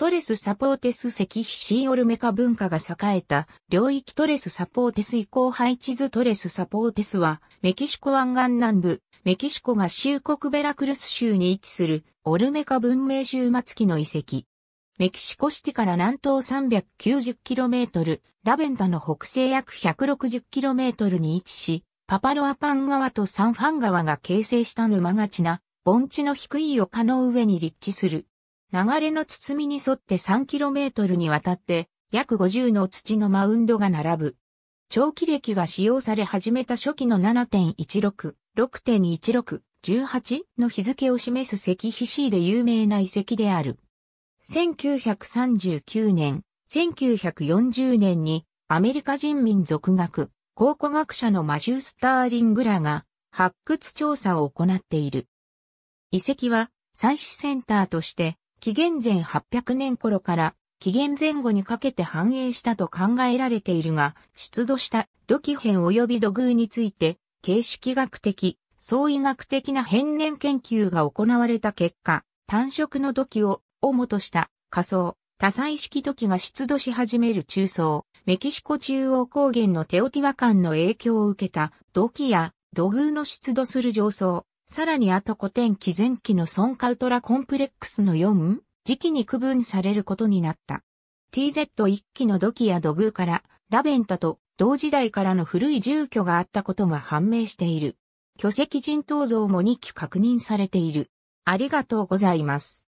トレスサポーテス石碑シーオルメカ文化が栄えた領域トレスサポーテス移行配置図トレスサポーテスはメキシコ湾岸南部、メキシコが州国ベラクルス州に位置するオルメカ文明終末期の遺跡。メキシコシティから南東 390km、ラベンダの北西約 160km に位置し、パパロアパン川とサンファン川が形成した沼がちな、盆地の低い丘の上に立地する流れの包みに沿って 3km にわたって約50の土のマウンドが並ぶ。長期歴が使用され始めた初期の7.16、6.16、18の日付を示す石碑 C で有名な遺跡である。1939年、1940年にアメリカ人民俗学、考古学者のマジュー・スターリングらが発掘調査を行っている。遺跡は、祭祀センターとして、紀元前800年頃から紀元前後にかけて繁栄したと考えられているが、出土した土器編及び土偶について、形式学的、相違学的な変年研究が行われた結果、単色の土器をもとした仮想、多彩式土器が出土し始める中層、メキシコ中央高原のテオティワカンの影響を受けた土器や土偶の出土する上層、さらにあと古典期前期のンカウトラコンプレックスの4時期に区分されることになった。TZ1 期の土器や土偶から、ラベンタと同時代からの古い住居があったことが判明している。巨石人頭像も2期確認されている。ありがとうございます。